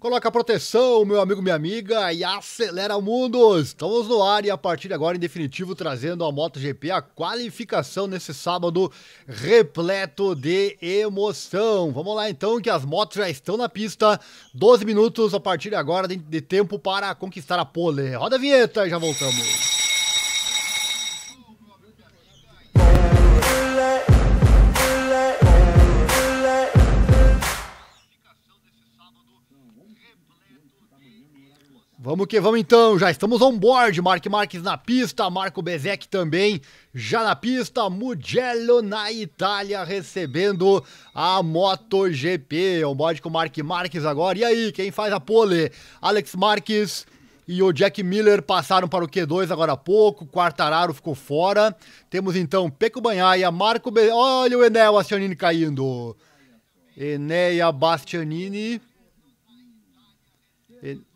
Coloca proteção, meu amigo, minha amiga, e acelera o mundo! Estamos no ar e a partir de agora, em definitivo, trazendo a MotoGP a qualificação nesse sábado repleto de emoção. Vamos lá então, que as motos já estão na pista. 12 minutos a partir de agora de tempo para conquistar a pole. Roda a vinheta e já voltamos. Vamos que vamos então, já estamos on board. Mark Marques na pista, Marco Bezek também já na pista. Mugello na Itália recebendo a MotoGP. On board com o Mark Marques agora. E aí, quem faz a pole? Alex Marques e o Jack Miller passaram para o Q2 agora há pouco, Quartararo ficou fora. Temos então Peco Banhaia, Marco Be... Olha o Enel Bastianini caindo. Enéia Bastianini. En...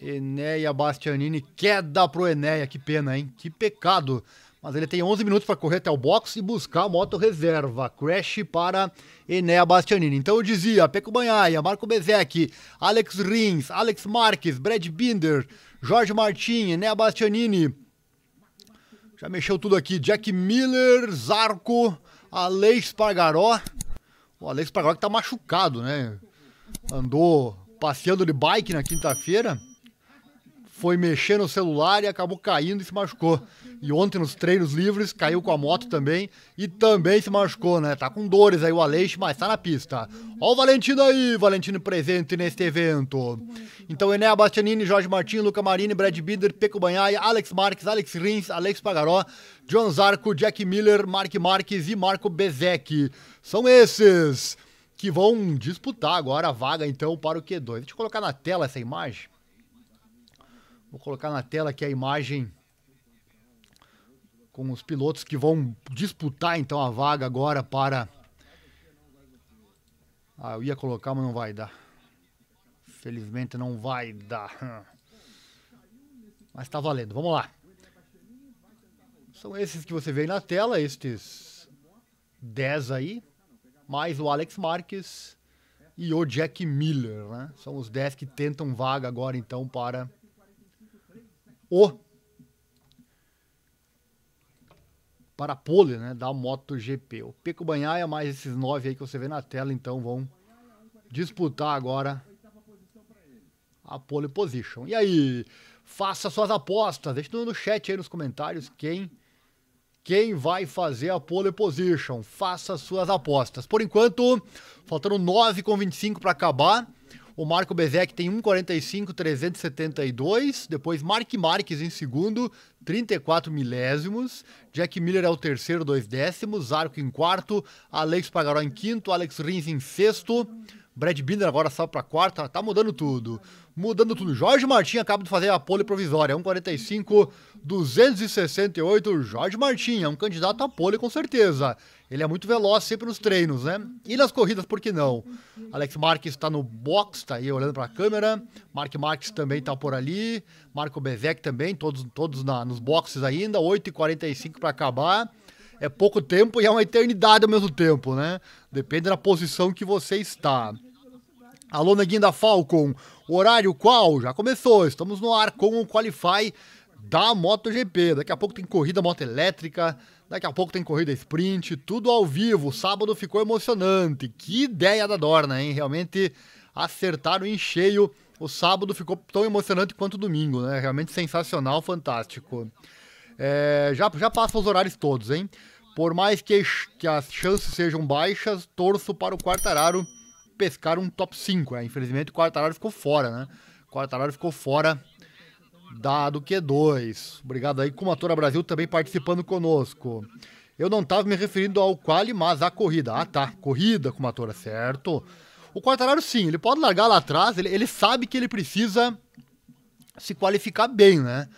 Enéia Bastianini queda pro Enéia, que pena, hein? Que pecado. Mas ele tem 11 minutos para correr até o box e buscar a moto reserva. Crash para Enéa Bastianini. Então eu dizia, Peco Banhaia, Marco Bezek, Alex Rins, Alex Marques, Brad Binder, Jorge Martin, Enéa Bastianini. Já mexeu tudo aqui. Jack Miller, Zarco, Alex Pargaró. O Alex Pargaró que tá machucado, né? Andou passeando de bike na quinta-feira foi mexer no celular e acabou caindo e se machucou. E ontem nos treinos livres caiu com a moto também e também se machucou, né? Tá com dores aí o Aleix, mas tá na pista. Ó o Valentino aí, Valentino presente neste evento. Então Enéa Bastianini, Jorge Martins, Luca Marini, Brad Binder, Peco Banhai, Alex Marques, Alex Rins, Alex Pagaró, John Zarco, Jack Miller, Mark Marques e Marco Bezek. São esses que vão disputar agora a vaga então para o Q2. Deixa eu colocar na tela essa imagem. Vou colocar na tela aqui a imagem com os pilotos que vão disputar então a vaga agora para. Ah, eu ia colocar, mas não vai dar. Felizmente não vai dar. Mas tá valendo, vamos lá. São esses que você vê na tela, estes 10 aí, mais o Alex Marques e o Jack Miller, né? São os 10 que tentam vaga agora então para o para a pole né, da MotoGP. O Peco Banhaia, mais esses nove aí que você vê na tela, então vão disputar agora a pole position. E aí, faça suas apostas, deixe no chat aí nos comentários quem quem vai fazer a pole position. Faça suas apostas. Por enquanto, faltando 9 com 25 para acabar, o Marco Bezek tem 1,45, 372. Depois, Mark Marques em segundo, 34 milésimos. Jack Miller é o terceiro, dois décimos. Zarco em quarto. Alex Pagaró em quinto. Alex Rins em sexto. Brad Binder agora sobe para quarta. Tá mudando tudo. Mudando tudo. Jorge Martin acaba de fazer a pole provisória. 1,45, 268. Jorge Martin é um candidato a pole com certeza. Ele é muito veloz sempre nos treinos, né? E nas corridas, por que não? Alex Marques está no box, está aí olhando para a câmera. Mark Marques também está por ali. Marco Bezek também, todos, todos na, nos boxes ainda. 8h45 para acabar. É pouco tempo e é uma eternidade ao mesmo tempo, né? Depende da posição que você está. Alô, Neguinho da Falcon. Horário qual? Já começou. Estamos no ar com o Qualify da MotoGP. Daqui a pouco tem corrida moto elétrica. Daqui a pouco tem corrida sprint, tudo ao vivo. Sábado ficou emocionante. Que ideia da Dorna, hein? Realmente acertaram em cheio. O sábado ficou tão emocionante quanto o domingo, né? Realmente sensacional, fantástico. É, já, já passa os horários todos, hein? Por mais que, que as chances sejam baixas, torço para o Quartararo pescar um top 5. Né? Infelizmente o Quartararo ficou fora, né? O Quartararo ficou fora Dado Q2. É Obrigado aí, Comatora Brasil também participando conosco. Eu não estava me referindo ao quali, mas à corrida. Ah, tá. Corrida, Comatora, certo? O Quartararo, sim, ele pode largar lá atrás, ele, ele sabe que ele precisa se qualificar bem, né?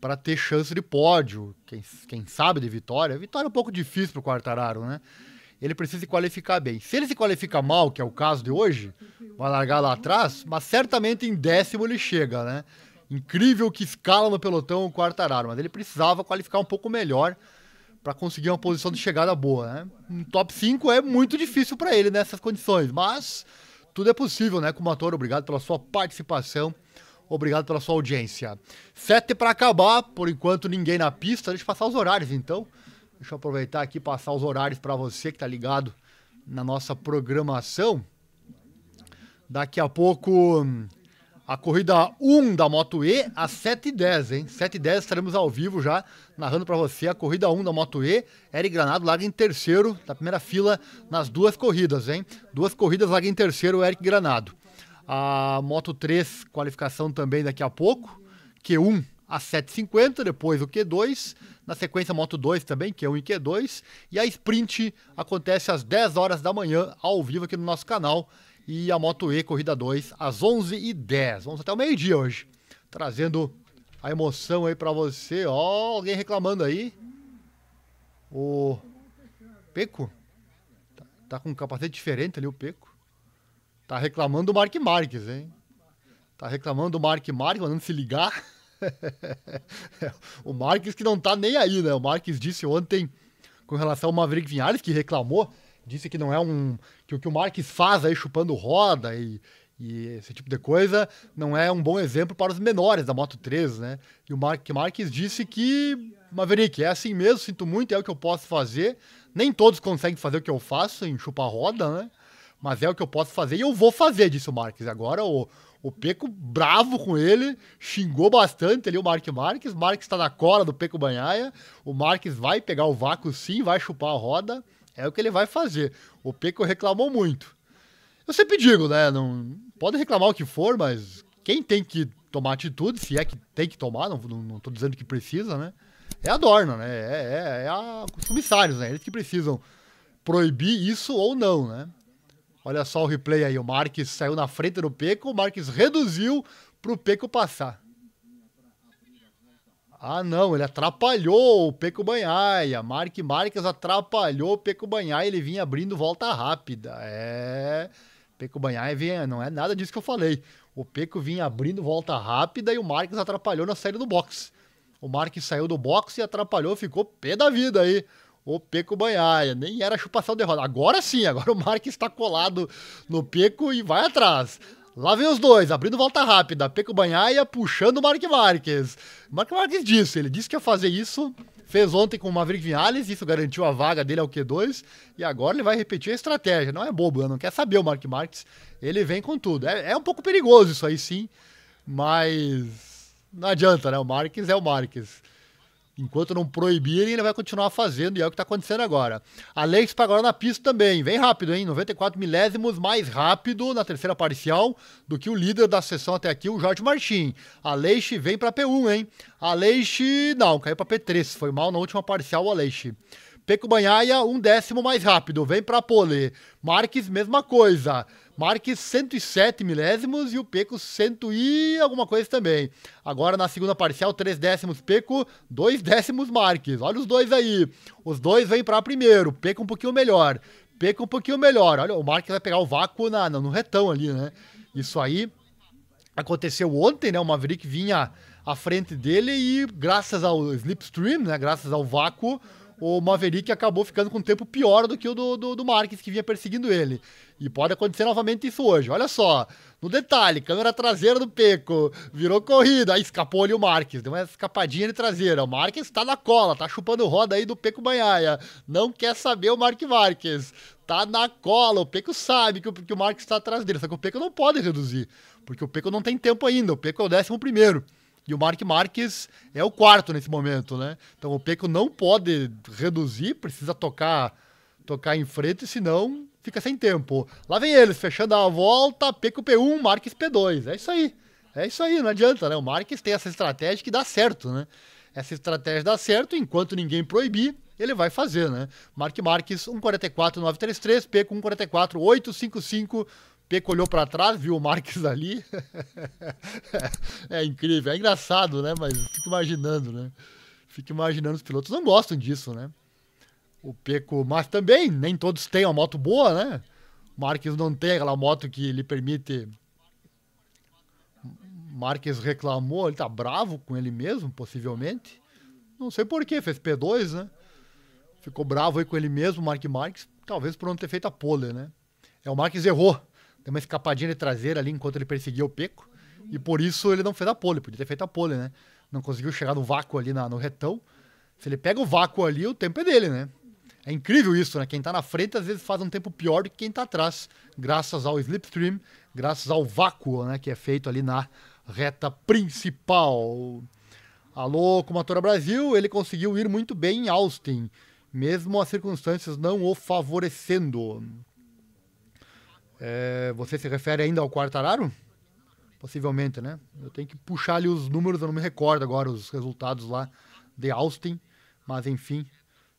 Para ter chance de pódio, quem, quem sabe de vitória. Vitória é um pouco difícil para o Quartararo, né? Ele precisa se qualificar bem. Se ele se qualifica mal, que é o caso de hoje, vai largar lá atrás, mas certamente em décimo ele chega, né? incrível que escala no pelotão o Quartararo, mas ele precisava qualificar um pouco melhor para conseguir uma posição de chegada boa. Né? Um top 5 é muito difícil para ele nessas condições, mas tudo é possível, né? Kumator, obrigado pela sua participação, obrigado pela sua audiência. Sete para acabar, por enquanto ninguém na pista, deixa eu passar os horários então. Deixa eu aproveitar aqui e passar os horários para você que está ligado na nossa programação. Daqui a pouco hum, a corrida 1 da Moto E às 7h10, hein? 7h10 estaremos ao vivo já, narrando para você a corrida 1 da Moto E. Eric Granado larga em terceiro, na primeira fila, nas duas corridas, hein? Duas corridas larga em terceiro Eric Granado. A Moto 3, qualificação também daqui a pouco. Q1 às 7h50, depois o Q2. Na sequência, Moto 2 também, Q1 e Q2. E a sprint acontece às 10 horas da manhã, ao vivo aqui no nosso canal e a Moto E Corrida 2 às 11h10. Vamos até o meio-dia hoje, trazendo a emoção aí para você. Ó, oh, alguém reclamando aí. O Peco tá, tá, com um capacete diferente ali, o Peco. Tá reclamando do Mark Marques, hein? Tá reclamando do Mark Marques, mandando se ligar. o Marques que não tá nem aí, né? O Marques disse ontem com relação ao Maverick Vinhares, que reclamou disse que não é um. que o que o Marques faz aí chupando roda e, e esse tipo de coisa não é um bom exemplo para os menores da Moto 3, né? E o Mark Marques disse que, Maverick, é assim mesmo, sinto muito, é o que eu posso fazer. Nem todos conseguem fazer o que eu faço em chupar roda, né? Mas é o que eu posso fazer e eu vou fazer, disse o Marques. Agora o, o Peco bravo com ele, xingou bastante ali o Mark Marques. Marques está na cola do Peco Banhaia. O Marques vai pegar o vácuo sim, vai chupar a roda. É o que ele vai fazer. O Peco reclamou muito. Eu sempre digo, né? Não, pode reclamar o que for, mas quem tem que tomar atitude, se é que tem que tomar, não, não, não tô dizendo que precisa, né? É a Dorna, né? É, é, é a, os comissários, né? Eles que precisam proibir isso ou não, né? Olha só o replay aí. O Marques saiu na frente do Peco, o Marques reduziu para o Peco passar. Ah, não, ele atrapalhou o Peco Banhaia. Mark Marques atrapalhou o Peco Banhaia, ele vinha abrindo volta rápida. É. Peco Banhaia vinha, não é nada disso que eu falei. O Peco vinha abrindo volta rápida e o Marques atrapalhou na saída do box. O Marques saiu do box e atrapalhou, ficou pé da vida aí. O Peco Banhaia, nem era chupação de roda. Agora sim, agora o Marques está colado no Peco e vai atrás. Lá vem os dois, abrindo volta rápida, Peco Banhaia puxando o Mark Marques. Mark Marques disse, ele disse que ia fazer isso, fez ontem com o Maverick Vinales, isso garantiu a vaga dele ao Q2, e agora ele vai repetir a estratégia. Não é bobo, não quer saber o Mark Marques, ele vem com tudo. É, é um pouco perigoso isso aí sim, mas não adianta, né? O Marques é o Marques. Enquanto não proibirem, ele vai continuar fazendo, e é o que está acontecendo agora. Alex agora na pista também, vem rápido, hein? 94 milésimos mais rápido na terceira parcial do que o líder da sessão até aqui, o Jorge Martins. Alex vem para P1, hein? Alex, não, caiu para P3, foi mal na última parcial o Alex. Peco Banhaia, um décimo mais rápido, vem para pole. Marques, mesma coisa. Marques 107 milésimos e o Peco 100 e alguma coisa também. Agora na segunda parcial, três décimos Peco, dois décimos Marques. Olha os dois aí. Os dois vêm para primeiro, Peco um pouquinho melhor. Peco um pouquinho melhor. Olha, o Marques vai pegar o vácuo na, no retão ali, né? Isso aí aconteceu ontem, né? O Maverick vinha à frente dele e graças ao slipstream, né? Graças ao vácuo, o Maverick acabou ficando com um tempo pior do que o do, do, do Marques, que vinha perseguindo ele. E pode acontecer novamente isso hoje. Olha só, no detalhe, câmera traseira do Peco, virou corrida, aí escapou ali o Marques, deu uma escapadinha de traseira. O Marques tá na cola, tá chupando roda aí do Peco Banhaia. Não quer saber o Mark Marques. Tá na cola, o Peco sabe que o, que o Marques tá atrás dele, só que o Peco não pode reduzir, porque o Peco não tem tempo ainda, o Peco é o décimo primeiro. E o Mark Marques é o quarto nesse momento, né? Então o Peco não pode reduzir, precisa tocar tocar em frente, senão fica sem tempo. Lá vem eles, fechando a volta, Peco P1, Marques P2. É isso aí. É isso aí, não adianta, né? O Marques tem essa estratégia que dá certo, né? Essa estratégia dá certo, enquanto ninguém proibir, ele vai fazer, né? Mark Marques 144.933, P 144.855, Peco olhou para trás, viu o Marques ali. é incrível, é engraçado, né? Mas fico imaginando, né? Fico imaginando os pilotos não gostam disso, né? O Peco, mas também nem todos têm uma moto boa, né? O Marques não tem aquela moto que lhe permite. O Marques reclamou, ele tá bravo com ele mesmo, possivelmente. Não sei porquê, fez P2, né? Ficou bravo aí com ele mesmo, o Mark Marques, talvez por não ter feito a pole, né? É, o Marques errou deu uma escapadinha de traseira ali enquanto ele perseguia o Peco. E por isso ele não fez a pole, podia ter feito a pole, né? Não conseguiu chegar no vácuo ali na, no retão. Se ele pega o vácuo ali, o tempo é dele, né? É incrível isso, né? Quem tá na frente às vezes faz um tempo pior do que quem tá atrás, graças ao slipstream, graças ao vácuo, né? Que é feito ali na reta principal. Alô, Comatora Brasil, ele conseguiu ir muito bem em Austin, mesmo as circunstâncias não o favorecendo. É, você se refere ainda ao Quartararo? Possivelmente, né? Eu tenho que puxar ali os números, eu não me recordo agora os resultados lá de Austin, mas enfim,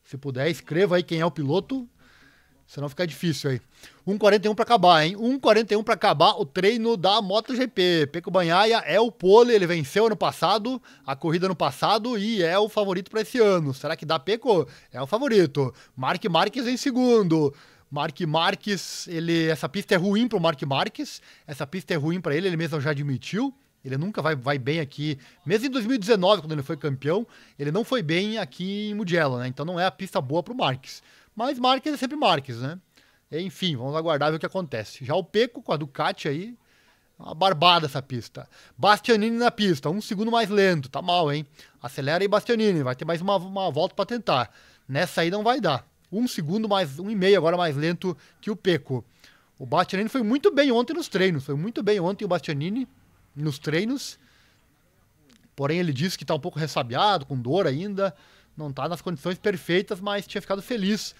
se puder, escreva aí quem é o piloto, senão fica difícil aí. 1,41 para acabar, hein? 1,41 para acabar o treino da MotoGP. Peco Banhaia é o pole, ele venceu ano passado, a corrida no passado e é o favorito para esse ano. Será que dá Peco? É o favorito. Mark Marques em segundo. Mark Marques, ele, essa pista é ruim para o Mark Marques, essa pista é ruim para ele, ele mesmo já admitiu. Ele nunca vai, vai bem aqui, mesmo em 2019, quando ele foi campeão, ele não foi bem aqui em Mugello, né? Então não é a pista boa para o Marques. Mas Marques é sempre Marques, né? Enfim, vamos aguardar ver o que acontece. Já o Peco com a Ducati aí, é uma barbada essa pista. Bastianini na pista, um segundo mais lento, tá mal, hein? Acelera aí, Bastianini, vai ter mais uma, uma volta para tentar. Nessa aí não vai dar um segundo mais, um e meio agora mais lento que o Peco. O Bastianini foi muito bem ontem nos treinos, foi muito bem ontem o Bastianini nos treinos. Porém, ele disse que está um pouco ressabiado, com dor ainda, não está nas condições perfeitas, mas tinha ficado feliz.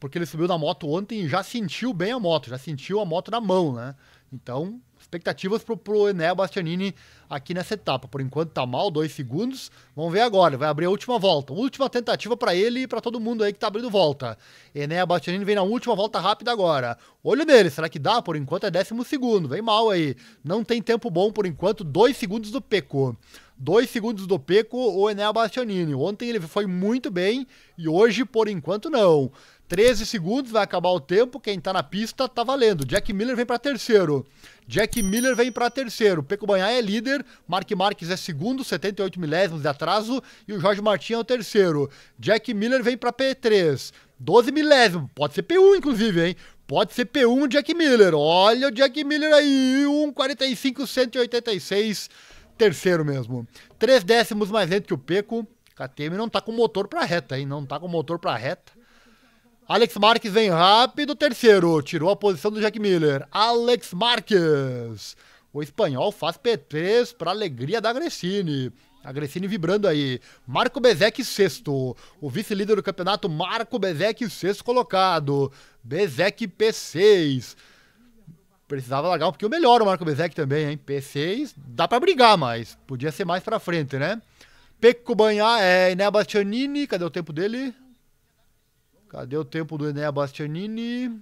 Porque ele subiu na moto ontem e já sentiu bem a moto, já sentiu a moto na mão, né? Então, expectativas pro, pro Ené Bastianini aqui nessa etapa. Por enquanto tá mal, dois segundos. Vamos ver agora, vai abrir a última volta. Última tentativa para ele e para todo mundo aí que tá abrindo volta. Ené Bastianini vem na última volta rápida agora. Olho nele, será que dá? Por enquanto é décimo segundo, vem mal aí. Não tem tempo bom por enquanto, dois segundos do Peco. Dois segundos do Peco, o Ené Bastianini. Ontem ele foi muito bem e hoje, por enquanto, não. 13 segundos, vai acabar o tempo. Quem tá na pista tá valendo. Jack Miller vem para terceiro. Jack Miller vem para terceiro. Peco Banhá é líder. Mark Marques é segundo, 78 milésimos de atraso. E o Jorge Martins é o terceiro. Jack Miller vem para P3. 12 milésimos. Pode ser P1, inclusive, hein? Pode ser P1 Jack Miller. Olha o Jack Miller aí. 1,45, 186. Terceiro mesmo. Três décimos mais lento que o Peco. KTM não tá com motor pra reta, hein? Não tá com motor pra reta. Alex Marques vem rápido, terceiro, tirou a posição do Jack Miller. Alex Marques. O espanhol faz P3 para alegria da Agressine. Agressine vibrando aí. Marco Bezek, sexto. O vice-líder do campeonato, Marco Bezek, sexto colocado. Bezek P6. Precisava largar um pouquinho melhor o Marco Bezek também, hein? P6, dá para brigar, mas podia ser mais para frente, né? Pecco Banhar é Iné Bastianini. Cadê o tempo dele? Cadê o tempo do Enéa Bastianini?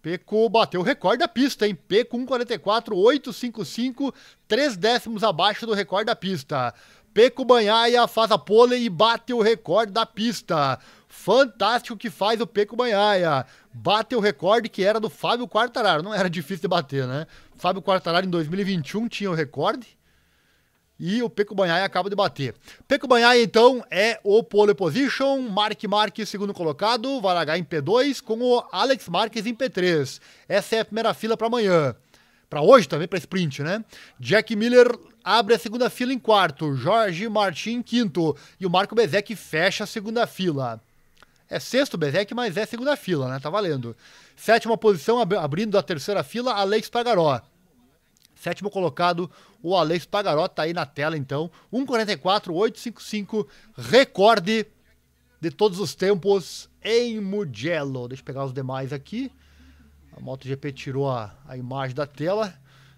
Pecou, bateu o recorde da pista, hein? P 1:44.855, três 855, décimos abaixo do recorde da pista. Peco Banhaia faz a pole e bate o recorde da pista. Fantástico que faz o Peco Banhaia. Bate o recorde que era do Fábio Quartararo. Não era difícil de bater, né? Fábio Quartararo em 2021 tinha o recorde e o Peco Banhai acaba de bater. Peco Banhai, então, é o pole position, Mark Marques segundo colocado, Varagá em P2, com o Alex Marques em P3. Essa é a primeira fila para amanhã. Para hoje também, para sprint, né? Jack Miller abre a segunda fila em quarto, Jorge Martin em quinto e o Marco Bezek fecha a segunda fila. É sexto Bezek, mas é segunda fila, né? Tá valendo. Sétima posição, ab abrindo a terceira fila, Alex Pagaró. Sétimo colocado, o Alex Pagarota tá aí na tela, então. 1,44,855, recorde de todos os tempos em Mugello. Deixa eu pegar os demais aqui. A MotoGP tirou a, a imagem da tela.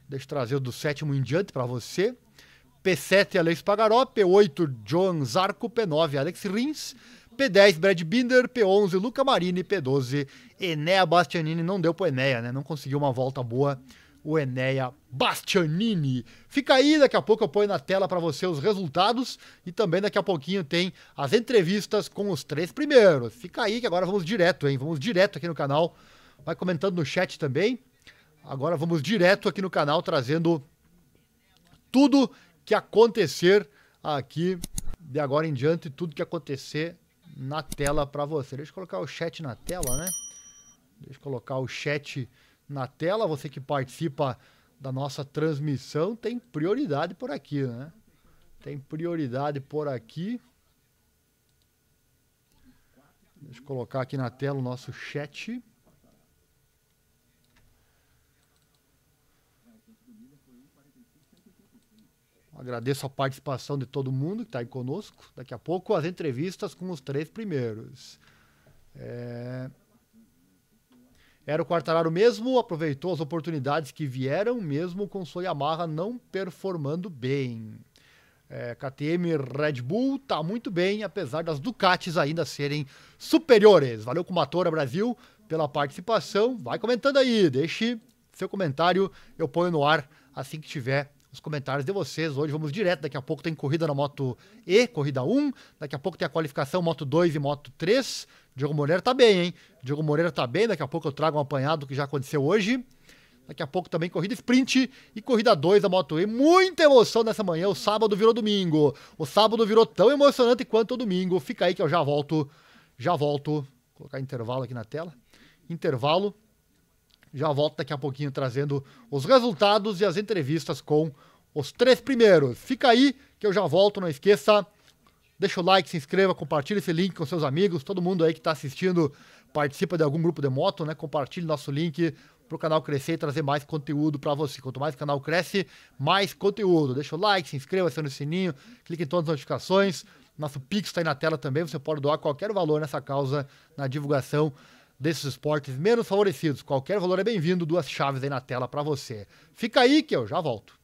Deixa eu trazer o do sétimo em diante para você. P7, Alex Pagaró. P8, John Zarco. P9, Alex Rins. P10, Brad Binder. P11, Luca Marini. P12, Enéa Bastianini. Não deu pro Enea, né? Não conseguiu uma volta boa o Enéia Bastianini. Fica aí, daqui a pouco eu ponho na tela para você os resultados e também daqui a pouquinho tem as entrevistas com os três primeiros. Fica aí que agora vamos direto, hein? Vamos direto aqui no canal. Vai comentando no chat também. Agora vamos direto aqui no canal trazendo tudo que acontecer aqui de agora em diante, tudo que acontecer na tela para você. Deixa eu colocar o chat na tela, né? Deixa eu colocar o chat na tela, você que participa da nossa transmissão tem prioridade por aqui, né? Tem prioridade por aqui. Deixa eu colocar aqui na tela o nosso chat. Agradeço a participação de todo mundo que está aí conosco. Daqui a pouco as entrevistas com os três primeiros. É... Era o Quartararo mesmo, aproveitou as oportunidades que vieram, mesmo com sua Yamaha não performando bem. É, KTM Red Bull tá muito bem, apesar das Ducatis ainda serem superiores. Valeu com Matora Brasil pela participação. Vai comentando aí, deixe seu comentário, eu ponho no ar assim que tiver os comentários de vocês. Hoje vamos direto, daqui a pouco tem corrida na Moto E, corrida 1, daqui a pouco tem a qualificação Moto 2 e Moto 3. Diogo Moreira tá bem, hein? Diogo Moreira tá bem, daqui a pouco eu trago um apanhado que já aconteceu hoje. Daqui a pouco também corrida sprint e corrida 2 da Moto E. Muita emoção nessa manhã. O sábado virou domingo. O sábado virou tão emocionante quanto o domingo. Fica aí que eu já volto. Já volto. Vou colocar intervalo aqui na tela. Intervalo. Já volto daqui a pouquinho trazendo os resultados e as entrevistas com os três primeiros. Fica aí que eu já volto. Não esqueça. Deixa o like, se inscreva, compartilhe esse link com seus amigos. Todo mundo aí que está assistindo participa de algum grupo de moto, né? Compartilhe nosso link para o canal crescer e trazer mais conteúdo para você. Quanto mais o canal cresce, mais conteúdo. Deixa o like, se inscreva, aciona o sininho, clique em todas as notificações. Nosso Pix está aí na tela também. Você pode doar qualquer valor nessa causa, na divulgação desses esportes menos favorecidos. Qualquer valor é bem-vindo. Duas chaves aí na tela para você. Fica aí que eu já volto.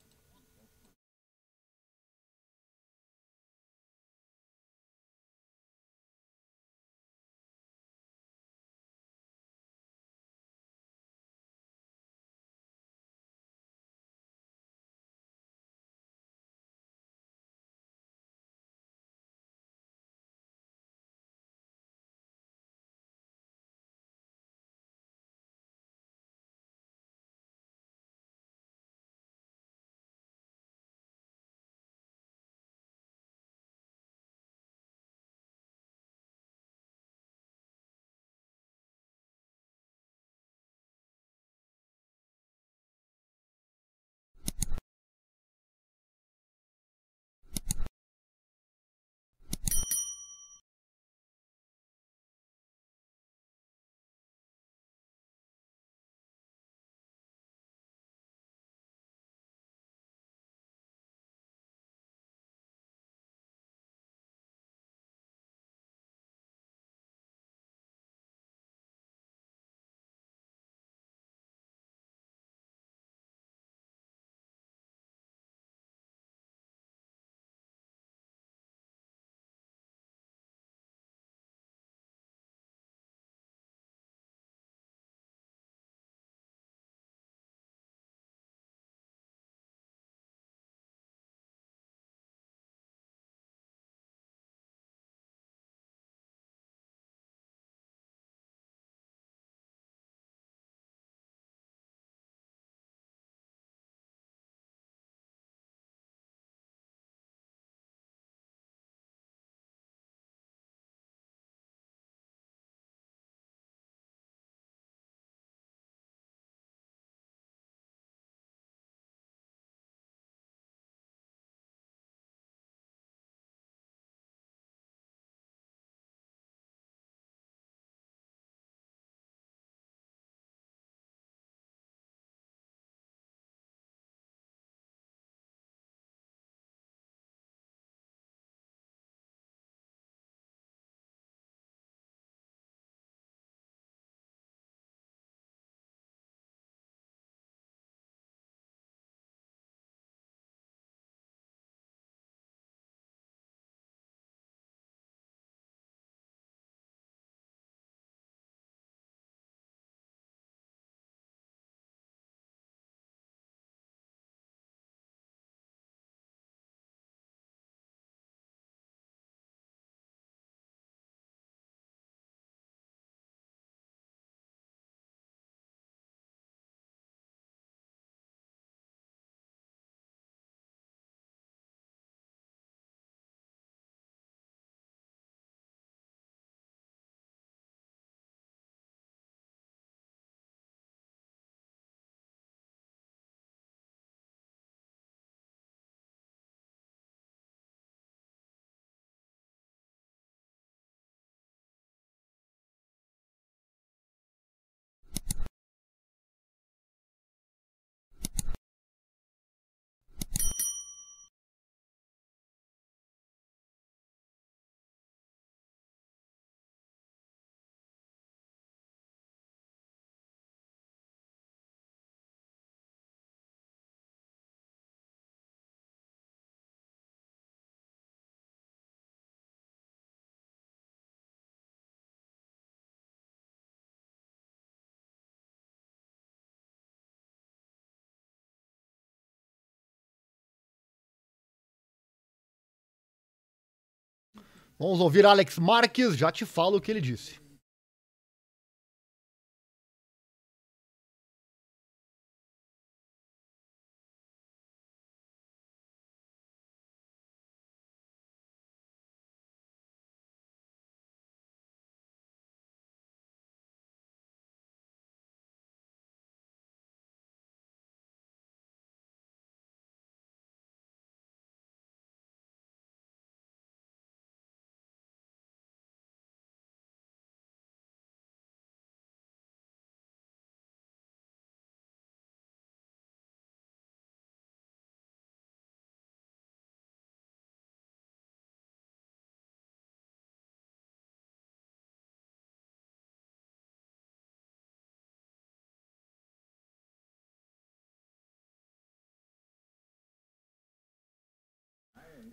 Vamos ouvir Alex Marques, já te falo o que ele disse.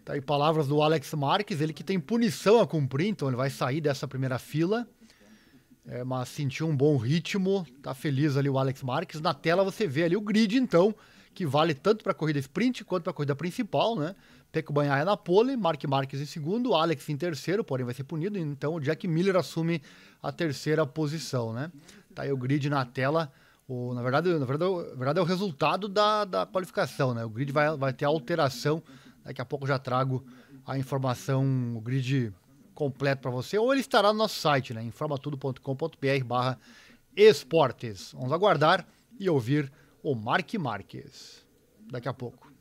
Tá aí palavras do Alex Marques, ele que tem punição a cumprir, então ele vai sair dessa primeira fila. É, mas sentiu um bom ritmo, tá feliz ali o Alex Marques. Na tela você vê ali o grid, então, que vale tanto para a corrida sprint quanto para a corrida principal, né? Peco é na pole, Mark Marques em segundo, Alex em terceiro, porém vai ser punido, então o Jack Miller assume a terceira posição, né? Tá aí o grid na tela. O, na, verdade, na, verdade, na verdade, é o resultado da, da qualificação, né? O grid vai, vai ter alteração Daqui a pouco já trago a informação, o grid completo para você. Ou ele estará no nosso site, né? informatudo.com.br barra esportes. Vamos aguardar e ouvir o Mark Marques daqui a pouco.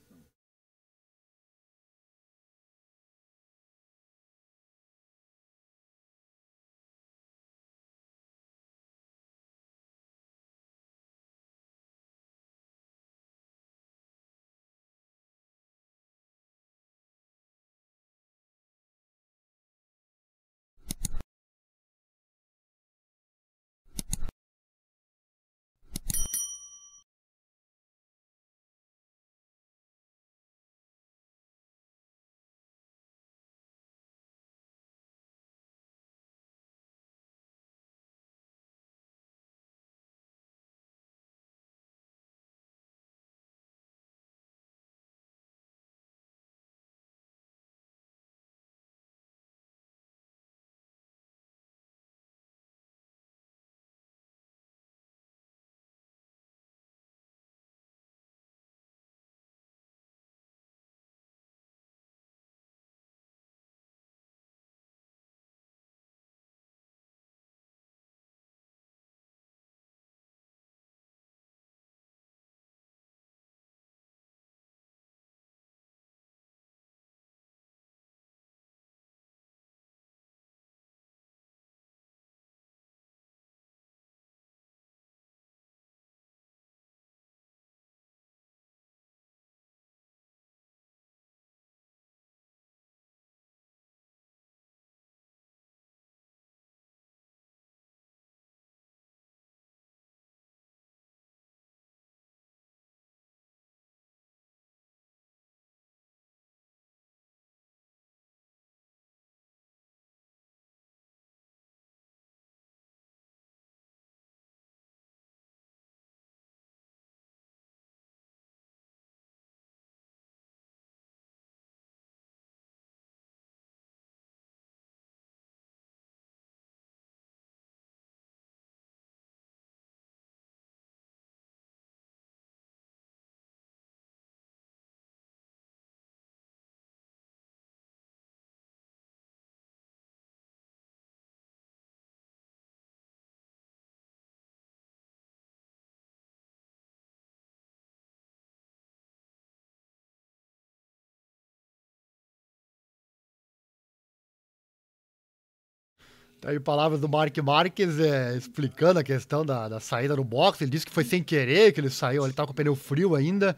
aí palavras do Mark Marques é, explicando a questão da, da saída do box. Ele disse que foi sem querer que ele saiu, ele tá com o pneu frio ainda.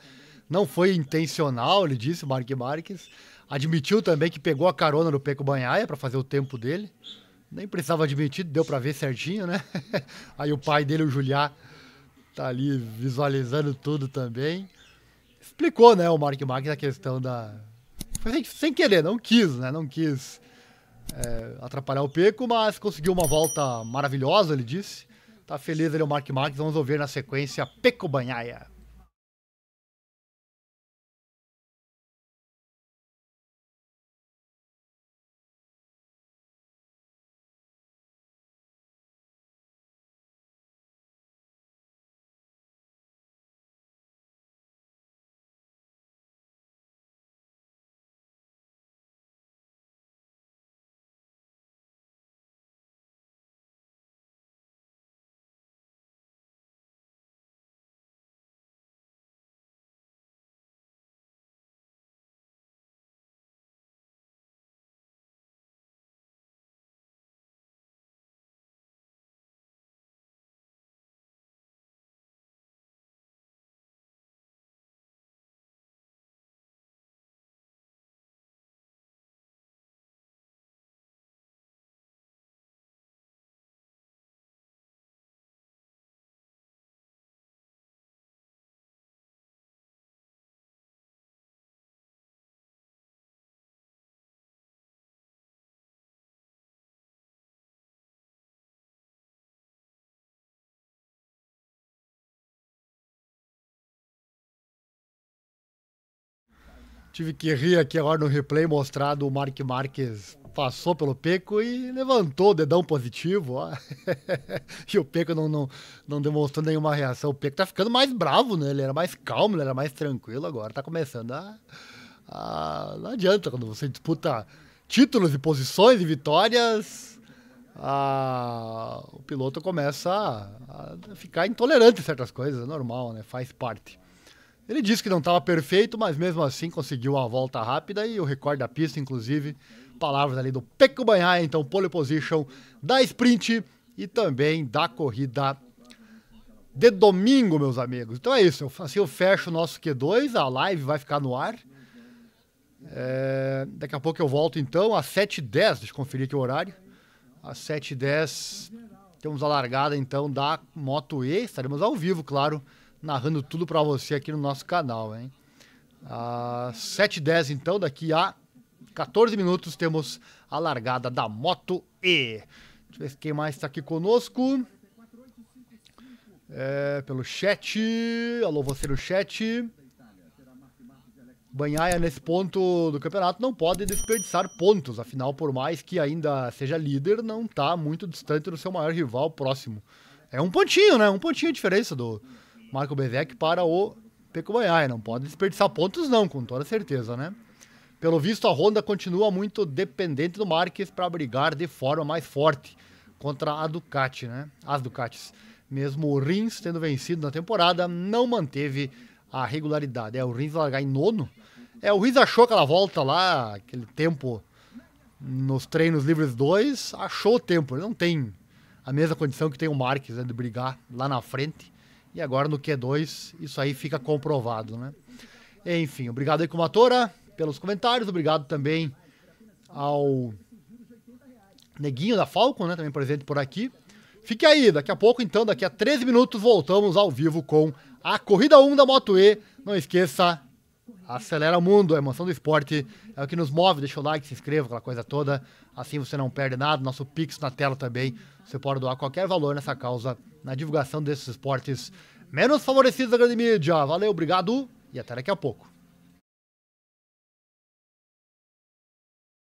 Não foi intencional, ele disse, o Mark Marques. Admitiu também que pegou a carona no Peco Banhaia para fazer o tempo dele. Nem precisava admitir, deu para ver certinho, né? Aí o pai dele, o Juliá, tá ali visualizando tudo também. Explicou, né, o Mark Marques a questão da. Foi sem, sem querer, não quis, né? Não quis é, atrapalhar o Peco, mas conseguiu uma volta maravilhosa, ele disse. Tá feliz ali o Mark Marques, vamos ouvir na sequência Peco Banhaia. Tive que rir aqui agora no replay mostrado o Mark Marques passou pelo Peco e levantou o dedão positivo. Ó. e o Peco não, não, não demonstrou nenhuma reação. O Peco tá ficando mais bravo, né? Ele era mais calmo, ele era mais tranquilo. Agora tá começando a. a... Não adianta quando você disputa títulos e posições e vitórias. O piloto começa a, a ficar intolerante a certas coisas, é normal, né? Faz parte. Ele disse que não estava perfeito, mas mesmo assim conseguiu uma volta rápida e o recorde da pista, inclusive, palavras ali do Pecco Banhai, então pole position da sprint e também da corrida de domingo, meus amigos. Então é isso, eu, assim eu fecho o nosso Q2, a live vai ficar no ar. É, daqui a pouco eu volto então às 7h10, deixa eu conferir aqui o horário. Às 7h10 temos a largada então da Moto E, estaremos ao vivo, claro, narrando tudo para você aqui no nosso canal, hein? Às 7h10, então, daqui a 14 minutos, temos a largada da Moto E. Deixa eu ver quem mais está aqui conosco. É, pelo chat. Alô, você no chat. Banhaia, nesse ponto do campeonato, não pode desperdiçar pontos. Afinal, por mais que ainda seja líder, não está muito distante do seu maior rival próximo. É um pontinho, né? Um pontinho de diferença do, Marco Bezek para o Pecubanhai. Não pode desperdiçar pontos, não, com toda certeza, né? Pelo visto, a Honda continua muito dependente do Marques para brigar de forma mais forte contra a Ducati, né? As Ducatis. Mesmo o Rins tendo vencido na temporada, não manteve a regularidade. É o Rins largar em nono. É, o Rins achou aquela volta lá, aquele tempo nos treinos livres 2, achou o tempo. Ele não tem a mesma condição que tem o Marques, né, de brigar lá na frente. E agora no Q2 isso aí fica comprovado, né? Enfim, obrigado aí, Kumatora, pelos comentários. Obrigado também ao Neguinho da Falcon, né? Também presente por aqui. Fique aí, daqui a pouco, então, daqui a 13 minutos, voltamos ao vivo com a Corrida 1 da Moto E. Não esqueça, Acelera o mundo, a emoção do esporte é o que nos move. Deixa o like, se inscreva, aquela coisa toda. Assim você não perde nada. Nosso Pix na tela também. Você pode doar qualquer valor nessa causa, na divulgação desses esportes menos favorecidos da grande mídia. Valeu, obrigado e até daqui a pouco.